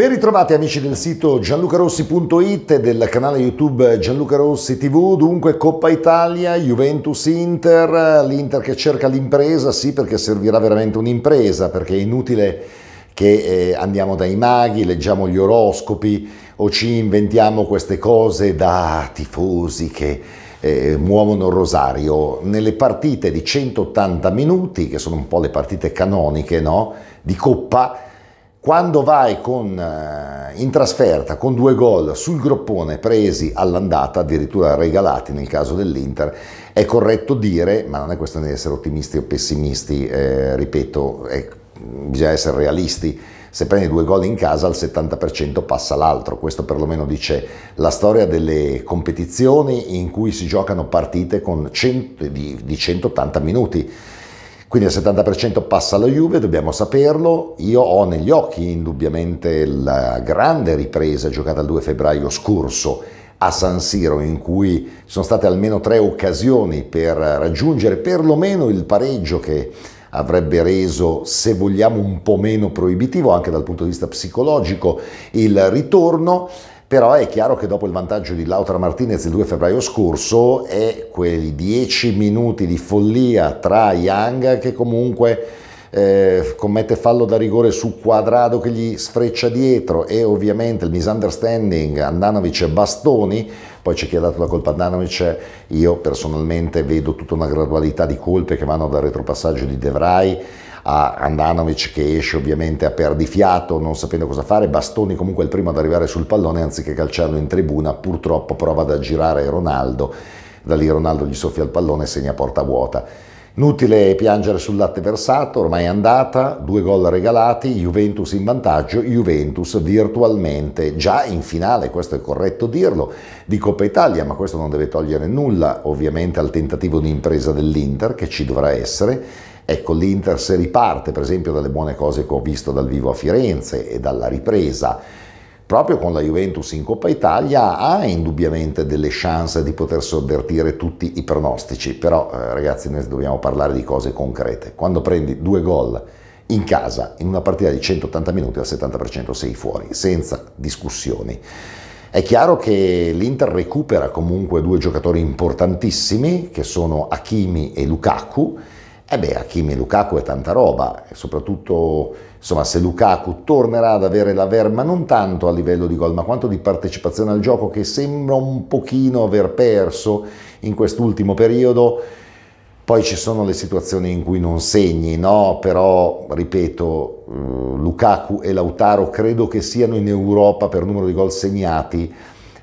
Ben ritrovati amici del sito gianlucarossi.it e del canale YouTube Gianluca Rossi TV. Dunque Coppa Italia, Juventus Inter, l'Inter che cerca l'impresa, sì perché servirà veramente un'impresa, perché è inutile che eh, andiamo dai maghi, leggiamo gli oroscopi o ci inventiamo queste cose da tifosi che eh, muovono il rosario. Nelle partite di 180 minuti, che sono un po' le partite canoniche no? di Coppa, quando vai con, eh, in trasferta con due gol sul groppone presi all'andata, addirittura regalati nel caso dell'Inter, è corretto dire, ma non è questione di essere ottimisti o pessimisti, eh, ripeto, è, bisogna essere realisti, se prendi due gol in casa al 70% passa l'altro, questo perlomeno dice la storia delle competizioni in cui si giocano partite 100, di, di 180 minuti quindi il 70% passa alla Juve, dobbiamo saperlo. Io ho negli occhi indubbiamente la grande ripresa giocata il 2 febbraio scorso a San Siro in cui ci sono state almeno tre occasioni per raggiungere perlomeno il pareggio che avrebbe reso, se vogliamo, un po' meno proibitivo anche dal punto di vista psicologico il ritorno però è chiaro che dopo il vantaggio di Lautaro Martinez il 2 febbraio scorso è quei 10 minuti di follia tra Young che comunque eh, commette fallo da rigore su Quadrado che gli sfreccia dietro e ovviamente il misunderstanding Andanovic e Bastoni poi c'è chi ha dato la colpa a Andanovic io personalmente vedo tutta una gradualità di colpe che vanno dal retropassaggio di De Vrij a Andanovic che esce ovviamente a perdifiato, non sapendo cosa fare, Bastoni comunque è il primo ad arrivare sul pallone anziché calciarlo in tribuna, purtroppo prova ad aggirare Ronaldo, da lì Ronaldo gli soffia il pallone e segna porta vuota. Inutile piangere sul latte versato, ormai è andata, due gol regalati, Juventus in vantaggio, Juventus virtualmente già in finale, questo è corretto dirlo, di Coppa Italia, ma questo non deve togliere nulla ovviamente al tentativo di impresa dell'Inter che ci dovrà essere Ecco, l'Inter se riparte, per esempio, dalle buone cose che ho visto dal vivo a Firenze e dalla ripresa, proprio con la Juventus in Coppa Italia ha indubbiamente delle chance di poter sovvertire tutti i pronostici, però eh, ragazzi noi dobbiamo parlare di cose concrete. Quando prendi due gol in casa, in una partita di 180 minuti al 70% sei fuori, senza discussioni. È chiaro che l'Inter recupera comunque due giocatori importantissimi, che sono Hakimi e Lukaku, e eh beh, Hakimi e Lukaku è tanta roba, e soprattutto insomma, se Lukaku tornerà ad avere la verma non tanto a livello di gol, ma quanto di partecipazione al gioco che sembra un pochino aver perso in quest'ultimo periodo, poi ci sono le situazioni in cui non segni, no? Però, ripeto, eh, Lukaku e Lautaro credo che siano in Europa per numero di gol segnati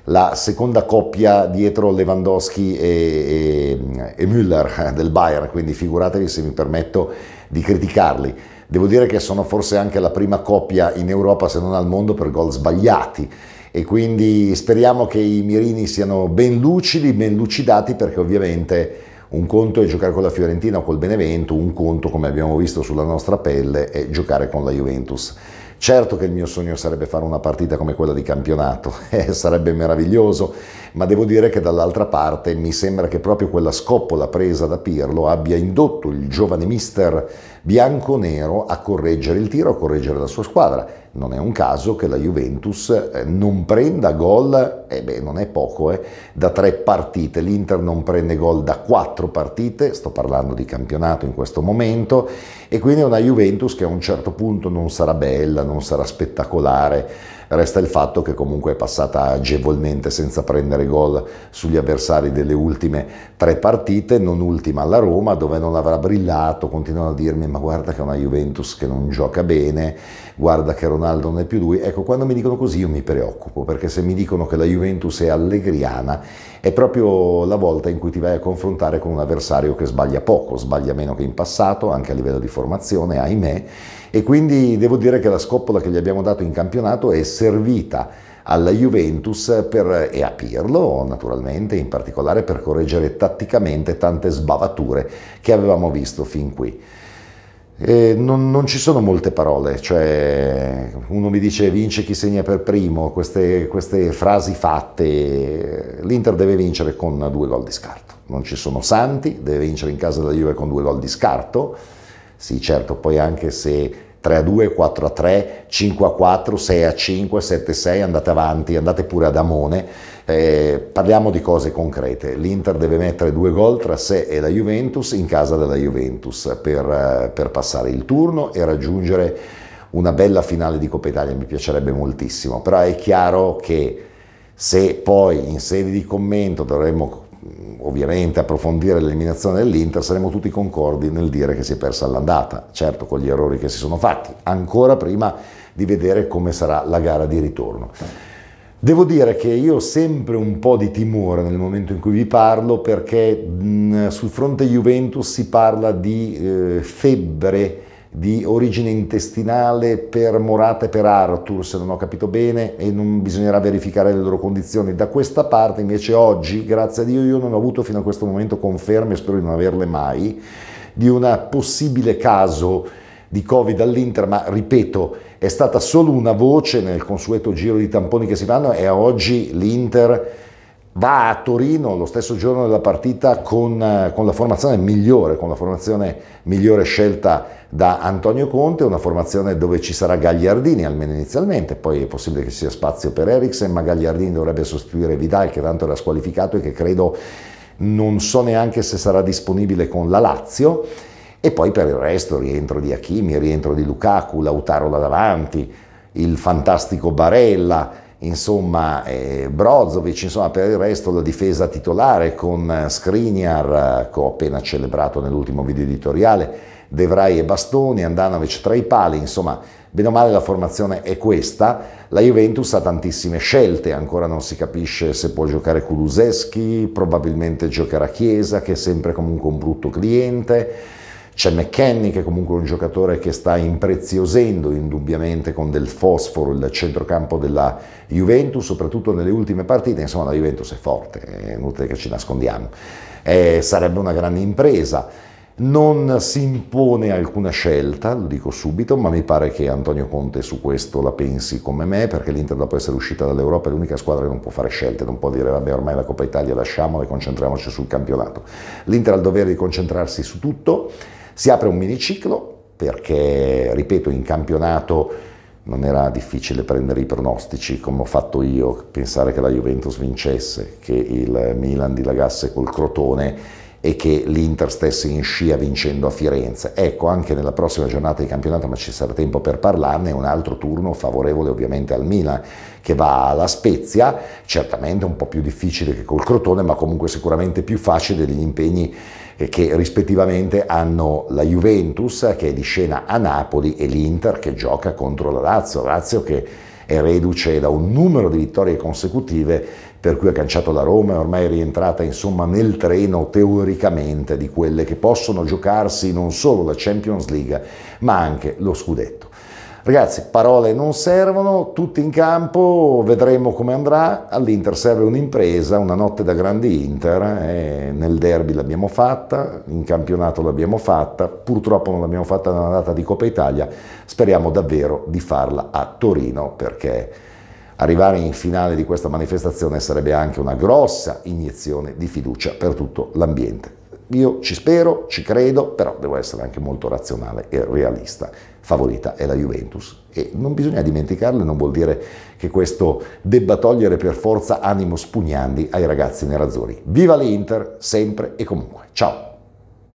la seconda coppia dietro Lewandowski e, e, e Müller del Bayern, quindi figuratevi se mi permetto di criticarli. Devo dire che sono forse anche la prima coppia in Europa, se non al mondo, per gol sbagliati e quindi speriamo che i mirini siano ben lucidi, ben lucidati perché ovviamente un conto è giocare con la Fiorentina o col Benevento, un conto come abbiamo visto sulla nostra pelle è giocare con la Juventus. Certo che il mio sogno sarebbe fare una partita come quella di campionato, eh, sarebbe meraviglioso, ma devo dire che dall'altra parte mi sembra che proprio quella scoppola presa da Pirlo abbia indotto il giovane mister bianco-nero a correggere il tiro, a correggere la sua squadra non è un caso che la Juventus eh, non prenda gol, e eh beh non è poco, eh, da tre partite. L'Inter non prende gol da quattro partite, sto parlando di campionato in questo momento, e quindi è una Juventus che a un certo punto non sarà bella, non sarà spettacolare, Resta il fatto che comunque è passata agevolmente senza prendere gol sugli avversari delle ultime tre partite, non ultima alla Roma dove non avrà brillato, continuano a dirmi ma guarda che è una Juventus che non gioca bene, guarda che Ronaldo non è più lui. Ecco, quando mi dicono così io mi preoccupo perché se mi dicono che la Juventus è allegriana è proprio la volta in cui ti vai a confrontare con un avversario che sbaglia poco, sbaglia meno che in passato, anche a livello di formazione, ahimè, e quindi devo dire che la scoppola che gli abbiamo dato in campionato è servita alla Juventus per, e a Pirlo naturalmente, in particolare per correggere tatticamente tante sbavature che avevamo visto fin qui. Non, non, ci sono molte parole, cioè uno mi dice vince chi segna per primo, queste, queste frasi fatte, l'Inter deve vincere con due gol di scarto, non ci sono santi, deve vincere in casa della Juve con due gol di scarto, sì, certo, poi anche se 3 a 2, 4 a 3, 5 a 4, 6 a 5, 7 a 6, andate avanti, andate pure ad Amone. Eh, parliamo di cose concrete. L'Inter deve mettere due gol tra sé e la Juventus in casa della Juventus per, eh, per passare il turno e raggiungere una bella finale di Coppa Italia, mi piacerebbe moltissimo. Però è chiaro che se poi in sede di commento dovremmo Mm, ovviamente approfondire l'eliminazione dell'Inter, saremo tutti concordi nel dire che si è persa l'andata, certo con gli errori che si sono fatti, ancora prima di vedere come sarà la gara di ritorno. Devo dire che io ho sempre un po' di timore nel momento in cui vi parlo perché mh, mm, sul fronte Juventus si parla di eh, febbre di origine intestinale per Morata e per Arthur, se non ho capito bene, e non bisognerà verificare le loro condizioni. Da questa parte invece oggi, grazie a Dio, io non ho avuto fino a questo momento conferme, spero di non averle mai, di un possibile caso di Covid all'Inter, ma ripeto, è stata solo una voce nel consueto giro di tamponi che si fanno e a oggi l'Inter va a Torino lo stesso giorno della partita con, eh, con, la formazione migliore, con la formazione migliore scelta da Antonio Conte, una formazione dove ci sarà Gagliardini almeno inizialmente, poi è possibile che ci sia spazio per Eriksen, ma Gagliardini dovrebbe sostituire Vidal che tanto era squalificato e che credo non so neanche se sarà disponibile con la Lazio. E poi per il resto rientro di Hakimi, rientro di Lukaku, Lautaro là davanti, il fantastico Barella, insomma eh, Brozovic, insomma per il resto la difesa titolare con eh, Skriniar eh, che ho appena celebrato nell'ultimo video editoriale, Devrai e Bastoni, Andanovic tra i pali, insomma bene o male la formazione è questa, la Juventus ha tantissime scelte, ancora non si capisce se può giocare Kuluseschi, probabilmente giocherà Chiesa che è sempre comunque un brutto cliente, c'è McKenny che è comunque un giocatore che sta impreziosendo indubbiamente con del fosforo il centrocampo della Juventus, soprattutto nelle ultime partite, insomma la Juventus è forte, è inutile che ci nascondiamo. Eh, sarebbe una grande impresa. Non si impone alcuna scelta, lo dico subito, ma mi pare che Antonio Conte su questo la pensi come me, perché l'Inter dopo essere uscita dall'Europa è l'unica squadra che non può fare scelte, non può dire vabbè ormai la Coppa Italia lasciamola e concentriamoci sul campionato. L'Inter ha il dovere di concentrarsi su tutto si apre un miniciclo perché, ripeto, in campionato non era difficile prendere i pronostici come ho fatto io, pensare che la Juventus vincesse, che il Milan dilagasse col Crotone e che l'Inter stesse in scia vincendo a Firenze. Ecco, anche nella prossima giornata di campionato, ma ci sarà tempo per parlarne, un altro turno favorevole ovviamente al Milan che va alla Spezia, certamente un po' più difficile che col Crotone, ma comunque sicuramente più facile degli impegni che rispettivamente hanno la Juventus che è di scena a Napoli e l'Inter che gioca contro la Lazio, Lazio che è reduce da un numero di vittorie consecutive per cui ha canciato la Roma è ormai rientrata insomma nel treno teoricamente di quelle che possono giocarsi non solo la Champions League ma anche lo scudetto. Ragazzi, parole non servono, tutti in campo, vedremo come andrà. All'Inter serve un'impresa, una notte da grandi Inter, eh, nel derby l'abbiamo fatta, in campionato l'abbiamo fatta, purtroppo non l'abbiamo fatta nella data di Coppa Italia, speriamo davvero di farla a Torino perché Arrivare in finale di questa manifestazione sarebbe anche una grossa iniezione di fiducia per tutto l'ambiente. Io ci spero, ci credo, però devo essere anche molto razionale e realista. Favorita è la Juventus e non bisogna dimenticarle, non vuol dire che questo debba togliere per forza animo spugnandi ai ragazzi nerazzurri. Viva l'Inter, sempre e comunque. Ciao!